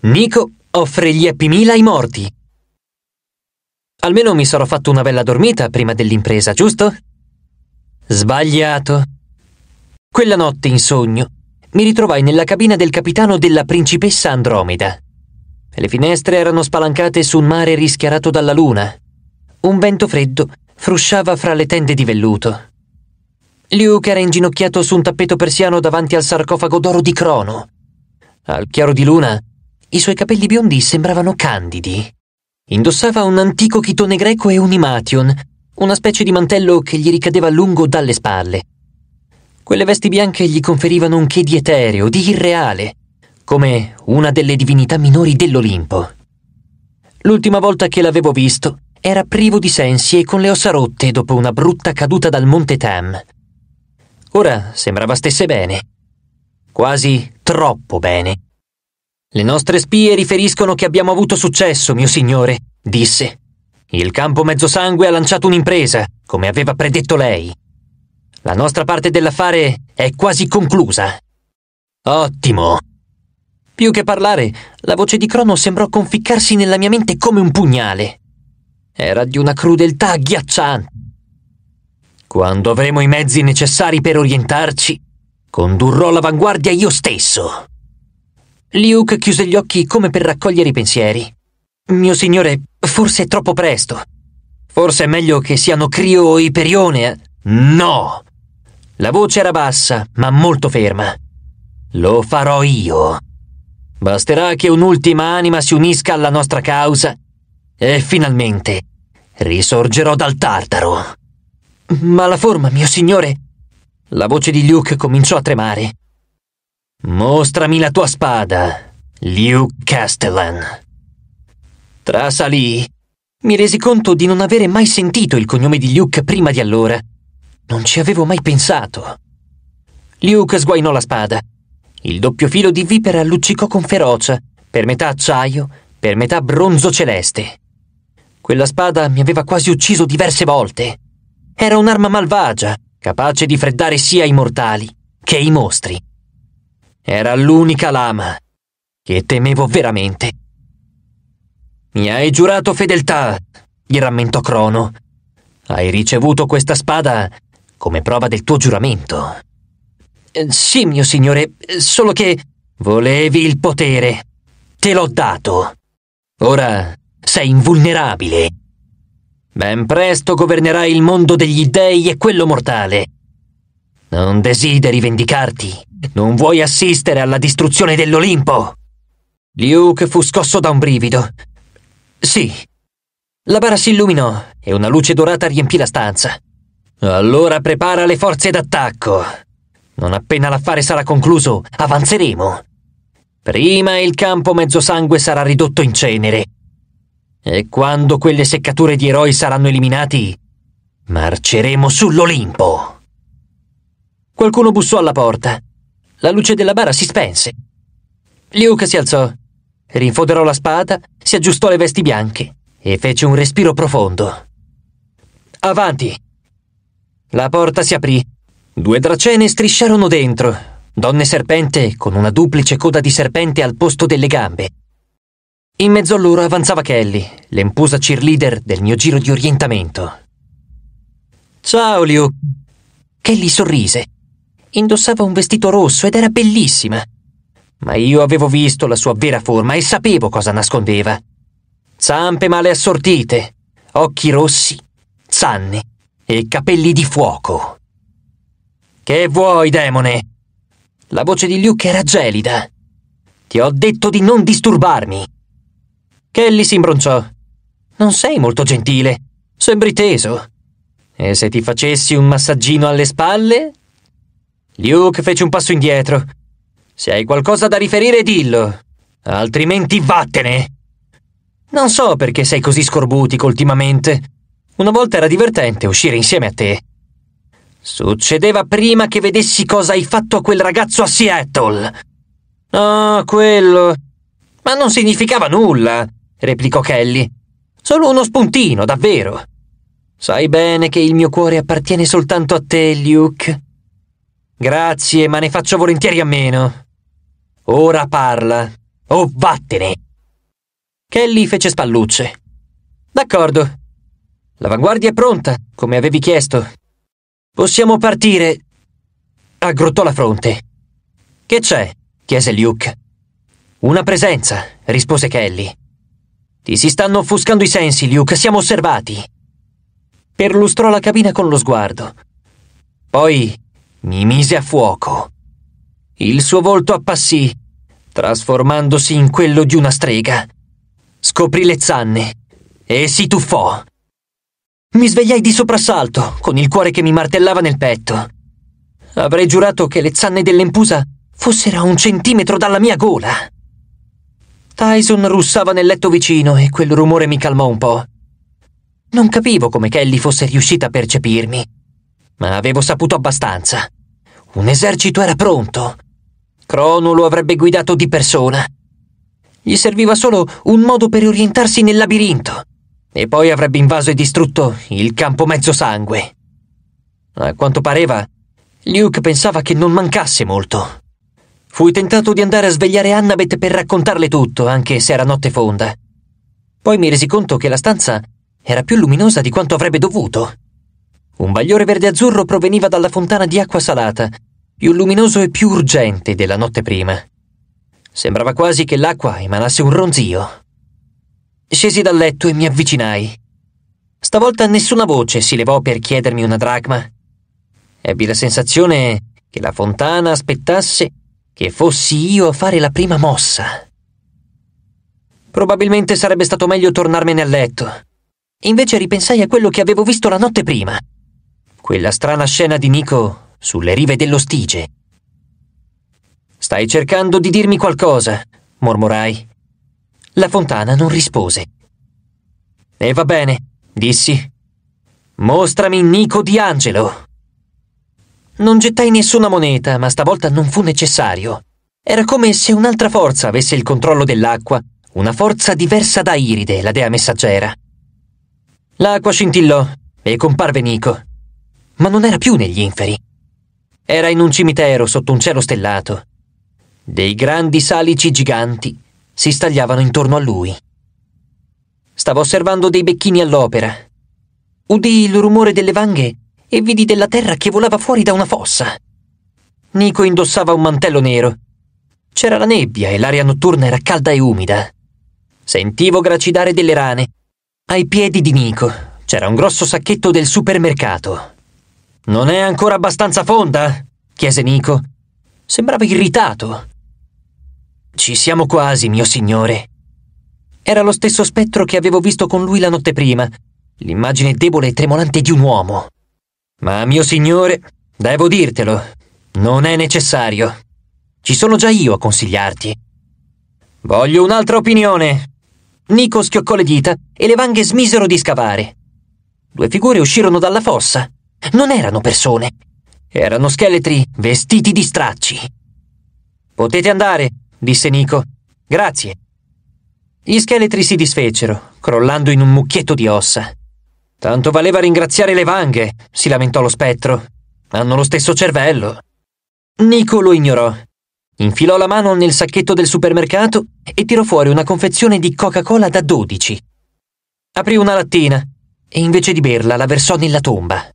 Nico offre gli Happy Meal ai morti. Almeno mi sarò fatto una bella dormita prima dell'impresa, giusto? Sbagliato. Quella notte in sogno mi ritrovai nella cabina del capitano della principessa Andromeda. Le finestre erano spalancate su un mare rischiarato dalla luna. Un vento freddo frusciava fra le tende di velluto. Luke era inginocchiato su un tappeto persiano davanti al sarcofago d'oro di Crono. Al chiaro di luna i suoi capelli biondi sembravano candidi. Indossava un antico chitone greco e un imation, una specie di mantello che gli ricadeva lungo dalle spalle. Quelle vesti bianche gli conferivano un che di etereo, di irreale, come una delle divinità minori dell'Olimpo. L'ultima volta che l'avevo visto era privo di sensi e con le ossa rotte dopo una brutta caduta dal monte Tam. Ora sembrava stesse bene, quasi troppo bene. Le nostre spie riferiscono che abbiamo avuto successo, mio signore, disse. Il campo mezzosangue ha lanciato un'impresa, come aveva predetto lei. La nostra parte dell'affare è quasi conclusa. Ottimo. Più che parlare, la voce di Crono sembrò conficcarsi nella mia mente come un pugnale. Era di una crudeltà agghiacciante. Quando avremo i mezzi necessari per orientarci, condurrò l'avanguardia io stesso. Luke chiuse gli occhi come per raccogliere i pensieri. Mio signore, forse è troppo presto. Forse è meglio che siano Crio o Iperione. No! La voce era bassa, ma molto ferma. Lo farò io. Basterà che un'ultima anima si unisca alla nostra causa e finalmente risorgerò dal tartaro. Ma la forma, mio signore. La voce di Luke cominciò a tremare. Mostrami la tua spada, Luke Castellan. Trasalì. Mi resi conto di non avere mai sentito il cognome di Luke prima di allora. Non ci avevo mai pensato. Luke sguainò la spada. Il doppio filo di vipera luccicò con ferocia, per metà acciaio, per metà bronzo celeste. Quella spada mi aveva quasi ucciso diverse volte. Era un'arma malvagia, capace di freddare sia i mortali che i mostri. Era l'unica lama che temevo veramente. Mi hai giurato fedeltà, gli rammentò Crono. Hai ricevuto questa spada come prova del tuo giuramento. Eh, sì, mio signore, solo che volevi il potere. Te l'ho dato. Ora sei invulnerabile. Ben presto governerai il mondo degli dèi e quello mortale. Non desideri vendicarti. Non vuoi assistere alla distruzione dell'Olimpo? Luke fu scosso da un brivido. Sì. La bara si illuminò e una luce dorata riempì la stanza. Allora prepara le forze d'attacco. Non appena l'affare sarà concluso, avanzeremo. Prima il campo mezzosangue sarà ridotto in cenere. E quando quelle seccature di eroi saranno eliminati, marceremo sull'Olimpo. Qualcuno bussò alla porta la luce della bara si spense. Luke si alzò, rinfoderò la spada, si aggiustò le vesti bianche e fece un respiro profondo. Avanti! La porta si aprì. Due dracene strisciarono dentro, donne serpente con una duplice coda di serpente al posto delle gambe. In mezzo a loro avanzava Kelly, l'empusa cheerleader del mio giro di orientamento. Ciao, Luke! Kelly sorrise Indossava un vestito rosso ed era bellissima. Ma io avevo visto la sua vera forma e sapevo cosa nascondeva. Zampe male assortite, occhi rossi, zanne e capelli di fuoco. Che vuoi, demone? La voce di Luke era gelida. Ti ho detto di non disturbarmi. Kelly si imbronciò. Non sei molto gentile. Sembri teso. E se ti facessi un massaggino alle spalle? Luke fece un passo indietro. Se hai qualcosa da riferire, dillo. Altrimenti vattene. Non so perché sei così scorbutico ultimamente. Una volta era divertente uscire insieme a te. Succedeva prima che vedessi cosa hai fatto a quel ragazzo a Seattle. Ah, oh, quello. Ma non significava nulla, replicò Kelly. Solo uno spuntino, davvero. Sai bene che il mio cuore appartiene soltanto a te, Luke. Grazie, ma ne faccio volentieri a meno. Ora parla. Oh, vattene! Kelly fece spallucce. D'accordo. L'avanguardia è pronta, come avevi chiesto. Possiamo partire. Aggrottò la fronte. Che c'è? chiese Luke. Una presenza, rispose Kelly. Ti si stanno offuscando i sensi, Luke, siamo osservati. Perlustrò la cabina con lo sguardo. Poi mi mise a fuoco. Il suo volto appassì, trasformandosi in quello di una strega. Scoprì le zanne e si tuffò. Mi svegliai di soprassalto, con il cuore che mi martellava nel petto. Avrei giurato che le zanne dell'empusa fossero a un centimetro dalla mia gola. Tyson russava nel letto vicino e quel rumore mi calmò un po'. Non capivo come Kelly fosse riuscita a percepirmi ma avevo saputo abbastanza. Un esercito era pronto. Crono lo avrebbe guidato di persona. Gli serviva solo un modo per orientarsi nel labirinto e poi avrebbe invaso e distrutto il campo mezzo sangue. A quanto pareva, Luke pensava che non mancasse molto. Fui tentato di andare a svegliare Annabeth per raccontarle tutto, anche se era notte fonda. Poi mi resi conto che la stanza era più luminosa di quanto avrebbe dovuto. Un bagliore verde-azzurro proveniva dalla fontana di acqua salata, più luminoso e più urgente della notte prima. Sembrava quasi che l'acqua emanasse un ronzio. Scesi dal letto e mi avvicinai. Stavolta nessuna voce si levò per chiedermi una dracma. Ebbi la sensazione che la fontana aspettasse che fossi io a fare la prima mossa. Probabilmente sarebbe stato meglio tornarmene a letto. Invece ripensai a quello che avevo visto la notte prima. Quella strana scena di Nico sulle rive dello Stige. Stai cercando di dirmi qualcosa, mormorai. La fontana non rispose. E va bene, dissi. Mostrami Nico di Angelo. Non gettai nessuna moneta, ma stavolta non fu necessario. Era come se un'altra forza avesse il controllo dell'acqua, una forza diversa da Iride, la dea messaggera. L'acqua scintillò e comparve Nico ma non era più negli inferi. Era in un cimitero sotto un cielo stellato. Dei grandi salici giganti si stagliavano intorno a lui. Stavo osservando dei becchini all'opera. Udii il rumore delle vanghe e vidi della terra che volava fuori da una fossa. Nico indossava un mantello nero. C'era la nebbia e l'aria notturna era calda e umida. Sentivo gracidare delle rane. Ai piedi di Nico c'era un grosso sacchetto del supermercato. Non è ancora abbastanza fonda? chiese Nico. Sembrava irritato. Ci siamo quasi, mio signore. Era lo stesso spettro che avevo visto con lui la notte prima, l'immagine debole e tremolante di un uomo. Ma, mio signore, devo dirtelo, non è necessario. Ci sono già io a consigliarti. Voglio un'altra opinione. Nico schioccò le dita e le vanghe smisero di scavare. Due figure uscirono dalla fossa. Non erano persone. Erano scheletri vestiti di stracci. Potete andare, disse Nico. Grazie. Gli scheletri si disfecero, crollando in un mucchietto di ossa. Tanto valeva ringraziare le vanghe, si lamentò lo spettro. Hanno lo stesso cervello. Nico lo ignorò. Infilò la mano nel sacchetto del supermercato e tirò fuori una confezione di Coca-Cola da 12. Aprì una lattina e invece di berla la versò nella tomba.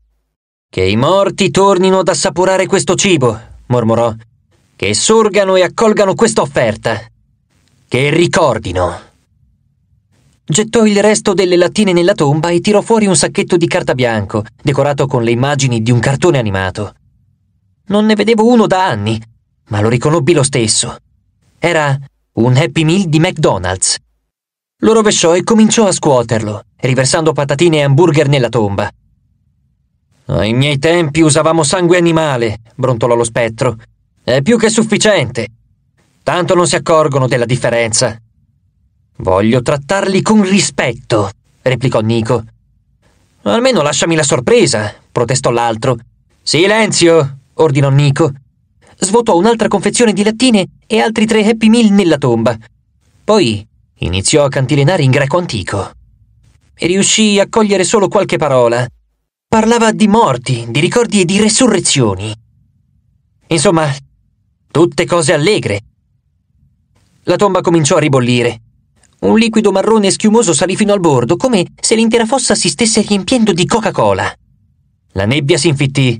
Che i morti tornino ad assaporare questo cibo, mormorò. Che sorgano e accolgano questa offerta. Che ricordino. Gettò il resto delle lattine nella tomba e tirò fuori un sacchetto di carta bianco, decorato con le immagini di un cartone animato. Non ne vedevo uno da anni, ma lo riconobbi lo stesso. Era un Happy Meal di McDonald's. Lo rovesciò e cominciò a scuoterlo, riversando patatine e hamburger nella tomba. Ai ah, miei tempi usavamo sangue animale, brontolò lo spettro. È più che sufficiente. Tanto non si accorgono della differenza. Voglio trattarli con rispetto, replicò Nico. Almeno lasciami la sorpresa, protestò l'altro. Silenzio, ordinò Nico. Svuotò un'altra confezione di lattine e altri tre Happy Meal nella tomba. Poi iniziò a cantilenare in greco antico. E riuscì a cogliere solo qualche parola, Parlava di morti, di ricordi e di resurrezioni. Insomma, tutte cose allegre. La tomba cominciò a ribollire. Un liquido marrone schiumoso salì fino al bordo, come se l'intera fossa si stesse riempiendo di Coca-Cola. La nebbia si infittì.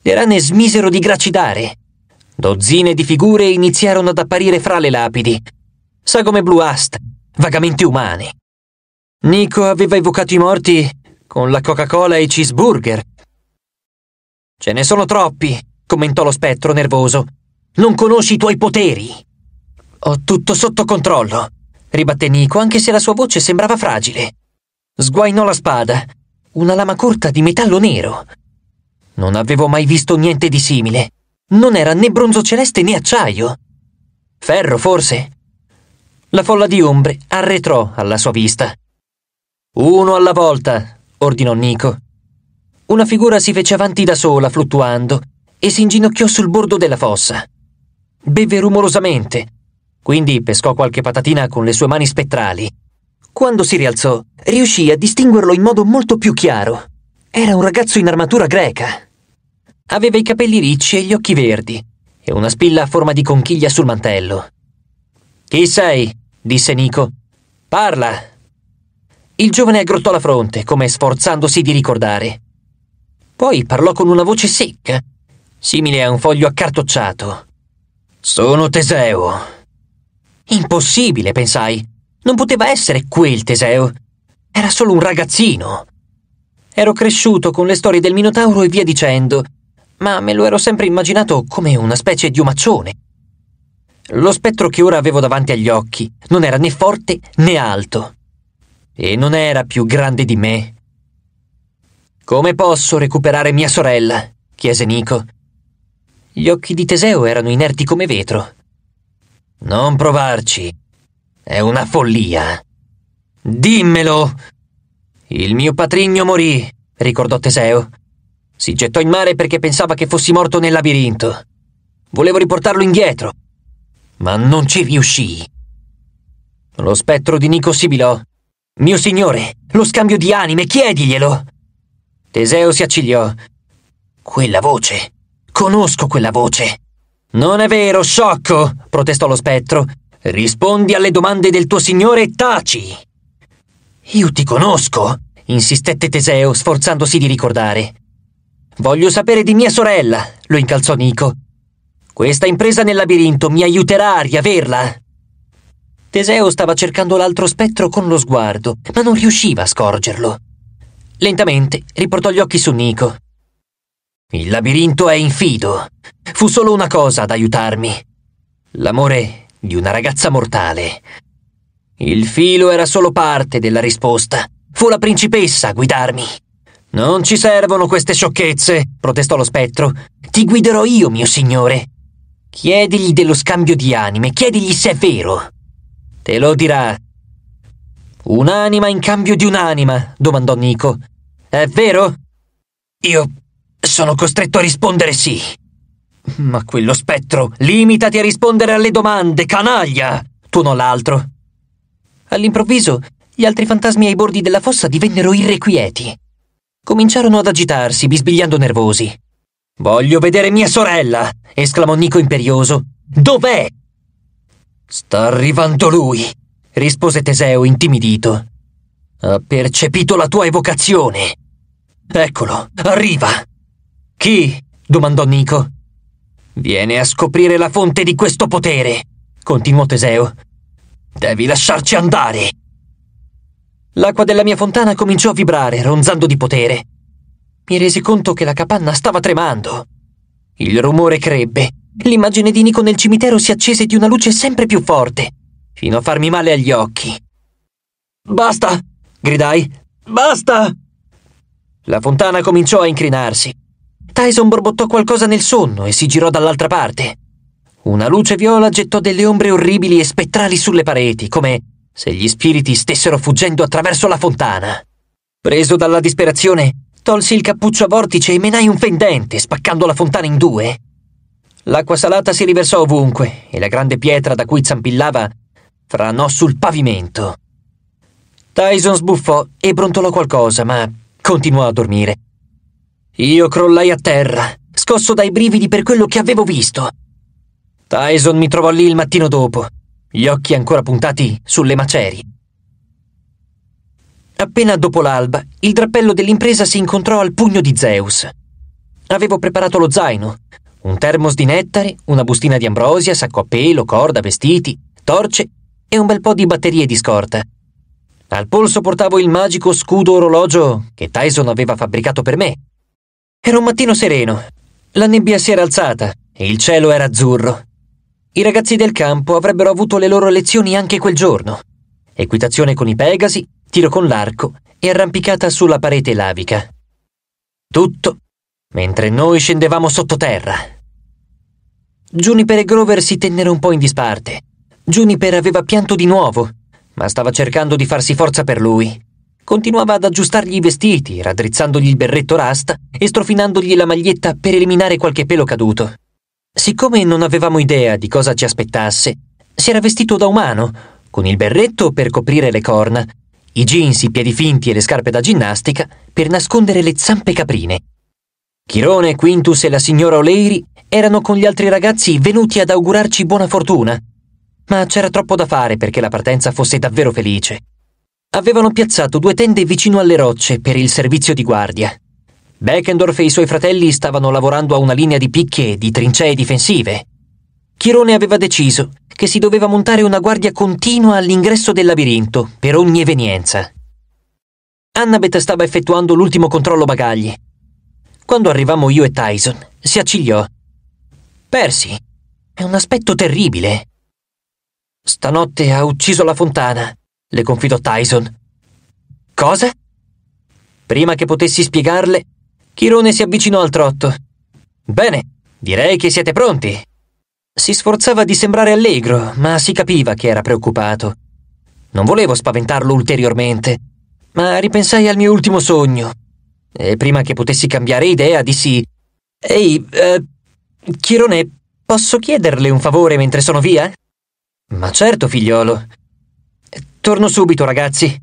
Le rane smisero di gracidare. Dozzine di figure iniziarono ad apparire fra le lapidi. Sagome bluast, vagamente umane. Nico aveva evocato i morti con la Coca-Cola e i cheeseburger. Ce ne sono troppi, commentò lo spettro nervoso. Non conosci i tuoi poteri. Ho tutto sotto controllo, ribatté Nico, anche se la sua voce sembrava fragile. Sguainò la spada, una lama corta di metallo nero. Non avevo mai visto niente di simile. Non era né bronzo celeste né acciaio. Ferro, forse. La folla di ombre arretrò alla sua vista. Uno alla volta, ordinò Nico. Una figura si fece avanti da sola, fluttuando, e si inginocchiò sul bordo della fossa. Beve rumorosamente, quindi pescò qualche patatina con le sue mani spettrali. Quando si rialzò, riuscì a distinguerlo in modo molto più chiaro. Era un ragazzo in armatura greca. Aveva i capelli ricci e gli occhi verdi, e una spilla a forma di conchiglia sul mantello. Chi sei? disse Nico. Parla! Il giovane aggrottò la fronte, come sforzandosi di ricordare. Poi parlò con una voce secca, simile a un foglio accartocciato. Sono Teseo. Impossibile, pensai. Non poteva essere quel Teseo. Era solo un ragazzino. Ero cresciuto con le storie del Minotauro e via dicendo, ma me lo ero sempre immaginato come una specie di omaccione. Lo spettro che ora avevo davanti agli occhi non era né forte né alto e non era più grande di me. Come posso recuperare mia sorella? chiese Nico. Gli occhi di Teseo erano inerti come vetro. Non provarci. È una follia. Dimmelo! Il mio patrigno morì, ricordò Teseo. Si gettò in mare perché pensava che fossi morto nel labirinto. Volevo riportarlo indietro, ma non ci riuscii. Lo spettro di Nico sibilò mio signore, lo scambio di anime, chiediglielo! Teseo si accigliò. Quella voce. Conosco quella voce. Non è vero, sciocco! protestò lo spettro. Rispondi alle domande del tuo signore e taci! Io ti conosco! insistette Teseo, sforzandosi di ricordare. Voglio sapere di mia sorella, lo incalzò Nico. Questa impresa nel labirinto mi aiuterà a riaverla. Teseo stava cercando l'altro spettro con lo sguardo, ma non riusciva a scorgerlo. Lentamente riportò gli occhi su Nico. Il labirinto è infido. Fu solo una cosa ad aiutarmi. L'amore di una ragazza mortale. Il filo era solo parte della risposta. Fu la principessa a guidarmi. Non ci servono queste sciocchezze, protestò lo spettro. Ti guiderò io, mio signore. Chiedigli dello scambio di anime, chiedigli se è vero. Te lo dirà. Un'anima in cambio di un'anima, domandò Nico. È vero? Io sono costretto a rispondere sì. Ma quello spettro, limitati a rispondere alle domande, canaglia! tuonò l'altro. All'improvviso, gli altri fantasmi ai bordi della fossa divennero irrequieti. Cominciarono ad agitarsi, bisbigliando nervosi. Voglio vedere mia sorella! esclamò Nico imperioso. Dov'è? Sta arrivando lui, rispose Teseo intimidito. Ha percepito la tua evocazione. Eccolo, arriva. Chi? domandò Nico. Viene a scoprire la fonte di questo potere, continuò Teseo. Devi lasciarci andare. L'acqua della mia fontana cominciò a vibrare, ronzando di potere. Mi resi conto che la capanna stava tremando. Il rumore crebbe L'immagine di Nico nel cimitero si accese di una luce sempre più forte, fino a farmi male agli occhi. Basta! gridai. Basta! La fontana cominciò a incrinarsi. Tyson borbottò qualcosa nel sonno e si girò dall'altra parte. Una luce viola gettò delle ombre orribili e spettrali sulle pareti, come se gli spiriti stessero fuggendo attraverso la fontana. Preso dalla disperazione, tolsi il cappuccio a vortice e menai un pendente, spaccando la fontana in due. L'acqua salata si riversò ovunque e la grande pietra da cui zampillava franò sul pavimento. Tyson sbuffò e brontolò qualcosa, ma continuò a dormire. Io crollai a terra, scosso dai brividi per quello che avevo visto. Tyson mi trovò lì il mattino dopo, gli occhi ancora puntati sulle macerie. Appena dopo l'alba, il drappello dell'impresa si incontrò al pugno di Zeus. Avevo preparato lo zaino, un termos di nettare, una bustina di ambrosia, sacco a pelo, corda, vestiti, torce e un bel po' di batterie di scorta. Al polso portavo il magico scudo orologio che Tyson aveva fabbricato per me. Era un mattino sereno, la nebbia si era alzata e il cielo era azzurro. I ragazzi del campo avrebbero avuto le loro lezioni anche quel giorno. Equitazione con i Pegasi, tiro con l'arco e arrampicata sulla parete lavica. Tutto mentre noi scendevamo sottoterra. Juniper e Grover si tennero un po' in disparte. Juniper aveva pianto di nuovo, ma stava cercando di farsi forza per lui. Continuava ad aggiustargli i vestiti, raddrizzandogli il berretto rasta e strofinandogli la maglietta per eliminare qualche pelo caduto. Siccome non avevamo idea di cosa ci aspettasse, si era vestito da umano, con il berretto per coprire le corna, i jeans, i piedi finti e le scarpe da ginnastica per nascondere le zampe caprine Chirone, Quintus e la signora O'Leary erano con gli altri ragazzi venuti ad augurarci buona fortuna, ma c'era troppo da fare perché la partenza fosse davvero felice. Avevano piazzato due tende vicino alle rocce per il servizio di guardia. Beckendorf e i suoi fratelli stavano lavorando a una linea di picche e di trincee difensive. Chirone aveva deciso che si doveva montare una guardia continua all'ingresso del labirinto, per ogni evenienza. Annabeth stava effettuando l'ultimo controllo bagagli quando arrivammo io e Tyson, si accigliò. Percy, è un aspetto terribile. Stanotte ha ucciso la fontana, le confidò Tyson. Cosa? Prima che potessi spiegarle, Chirone si avvicinò al trotto. Bene, direi che siete pronti. Si sforzava di sembrare allegro, ma si capiva che era preoccupato. Non volevo spaventarlo ulteriormente, ma ripensai al mio ultimo sogno, e eh, prima che potessi cambiare idea, dissi: Ehi, eh, Chirone, posso chiederle un favore mentre sono via? Ma certo, figliolo. Eh, torno subito, ragazzi.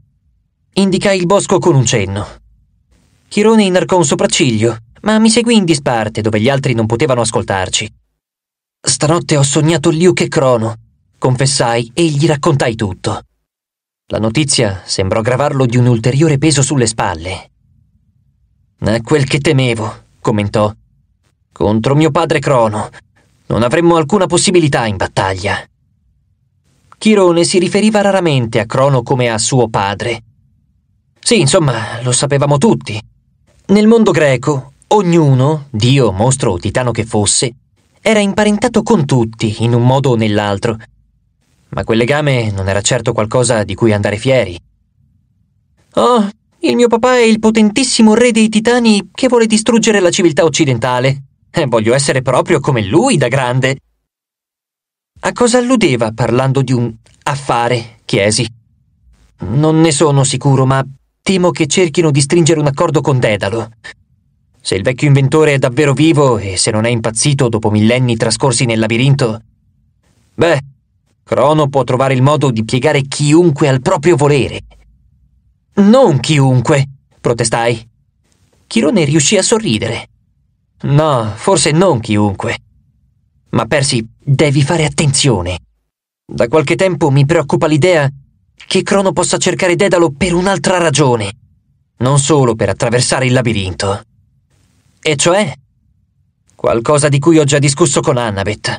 Indicai il bosco con un cenno. Chirone inarcò un sopracciglio, ma mi seguì in disparte dove gli altri non potevano ascoltarci. Stanotte ho sognato Luke e Crono, confessai e gli raccontai tutto. La notizia sembrò gravarlo di un ulteriore peso sulle spalle è eh, quel che temevo, commentò. Contro mio padre Crono. Non avremmo alcuna possibilità in battaglia. Chirone si riferiva raramente a Crono come a suo padre. Sì, insomma, lo sapevamo tutti. Nel mondo greco, ognuno, dio, mostro o titano che fosse, era imparentato con tutti, in un modo o nell'altro. Ma quel legame non era certo qualcosa di cui andare fieri. Oh, il mio papà è il potentissimo re dei titani che vuole distruggere la civiltà occidentale. E eh, voglio essere proprio come lui da grande. A cosa alludeva parlando di un affare? chiesi. Non ne sono sicuro, ma temo che cerchino di stringere un accordo con Dedalo. Se il vecchio inventore è davvero vivo e se non è impazzito dopo millenni trascorsi nel labirinto, beh, Crono può trovare il modo di piegare chiunque al proprio volere non chiunque, protestai. Chirone riuscì a sorridere. No, forse non chiunque. Ma Percy, devi fare attenzione. Da qualche tempo mi preoccupa l'idea che Crono possa cercare Dedalo per un'altra ragione, non solo per attraversare il labirinto. E cioè, qualcosa di cui ho già discusso con Annabeth.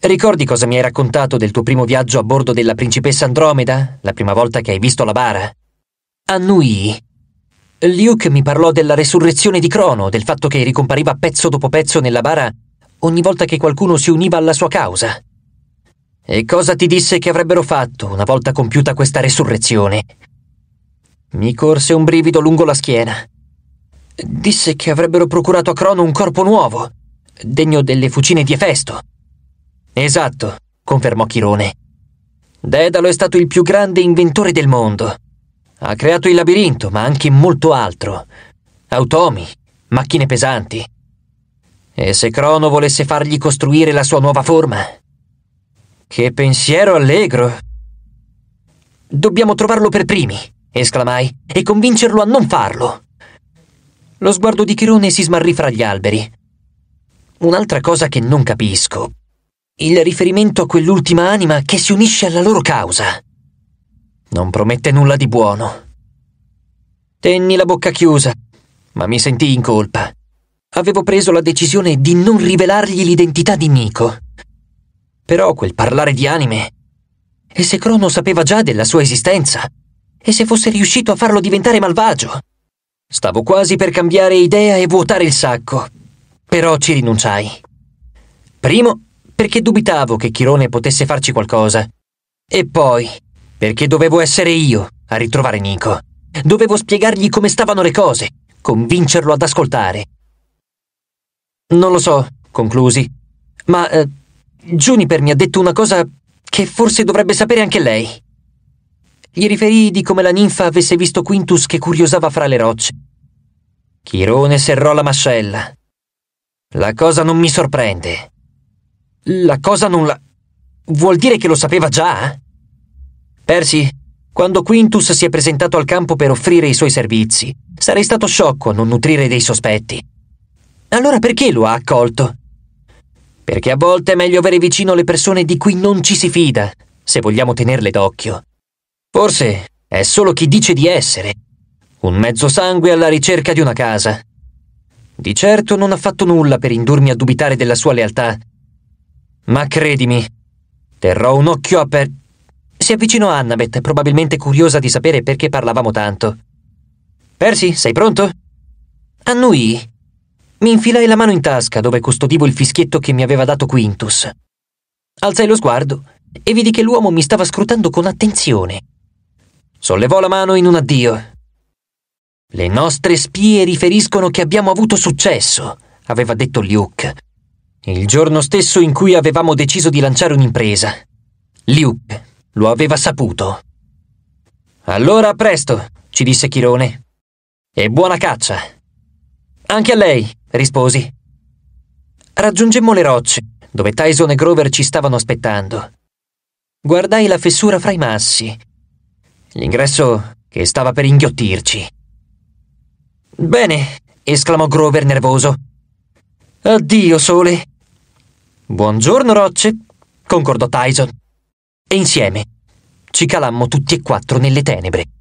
Ricordi cosa mi hai raccontato del tuo primo viaggio a bordo della principessa Andromeda, la prima volta che hai visto la bara? Annui. Luke mi parlò della resurrezione di Crono, del fatto che ricompariva pezzo dopo pezzo nella bara ogni volta che qualcuno si univa alla sua causa. E cosa ti disse che avrebbero fatto una volta compiuta questa resurrezione? Mi corse un brivido lungo la schiena. Disse che avrebbero procurato a Crono un corpo nuovo, degno delle fucine di Efesto. Esatto, confermò Chirone. Dedalo è stato il più grande inventore del mondo. Ha creato il labirinto, ma anche molto altro. Automi, macchine pesanti. E se Crono volesse fargli costruire la sua nuova forma? Che pensiero allegro! Dobbiamo trovarlo per primi, esclamai, e convincerlo a non farlo. Lo sguardo di Chirone si smarrì fra gli alberi. Un'altra cosa che non capisco. Il riferimento a quell'ultima anima che si unisce alla loro causa. Non promette nulla di buono. Tenni la bocca chiusa, ma mi sentii in colpa. Avevo preso la decisione di non rivelargli l'identità di Nico. Però quel parlare di anime... E se Crono sapeva già della sua esistenza? E se fosse riuscito a farlo diventare malvagio? Stavo quasi per cambiare idea e vuotare il sacco, però ci rinunciai. Primo, perché dubitavo che Chirone potesse farci qualcosa. E poi, perché dovevo essere io a ritrovare Nico. Dovevo spiegargli come stavano le cose, convincerlo ad ascoltare. Non lo so, conclusi, ma eh, Juniper mi ha detto una cosa che forse dovrebbe sapere anche lei. Gli riferì di come la ninfa avesse visto Quintus che curiosava fra le rocce. Chirone serrò la mascella. La cosa non mi sorprende. La cosa non la... Vuol dire che lo sapeva già? Eh? Percy, quando Quintus si è presentato al campo per offrire i suoi servizi, sarei stato sciocco a non nutrire dei sospetti. Allora perché lo ha accolto? Perché a volte è meglio avere vicino le persone di cui non ci si fida, se vogliamo tenerle d'occhio. Forse è solo chi dice di essere, un mezzo sangue alla ricerca di una casa. Di certo non ha fatto nulla per indurmi a dubitare della sua lealtà. Ma credimi, terrò un occhio aperto. Si avvicinò a Annabeth, probabilmente curiosa di sapere perché parlavamo tanto. Percy, sei pronto? Annui. Mi infilai la mano in tasca dove custodivo il fischietto che mi aveva dato Quintus. Alzai lo sguardo e vidi che l'uomo mi stava scrutando con attenzione. Sollevò la mano in un addio. Le nostre spie riferiscono che abbiamo avuto successo, aveva detto Luke. Il giorno stesso in cui avevamo deciso di lanciare un'impresa. Luke lo aveva saputo. Allora presto, ci disse Chirone. E buona caccia. Anche a lei, risposi. Raggiungemmo le rocce, dove Tyson e Grover ci stavano aspettando. Guardai la fessura fra i massi. L'ingresso che stava per inghiottirci. Bene, esclamò Grover nervoso. Addio, sole. Buongiorno, rocce, concordò Tyson e insieme ci calammo tutti e quattro nelle tenebre.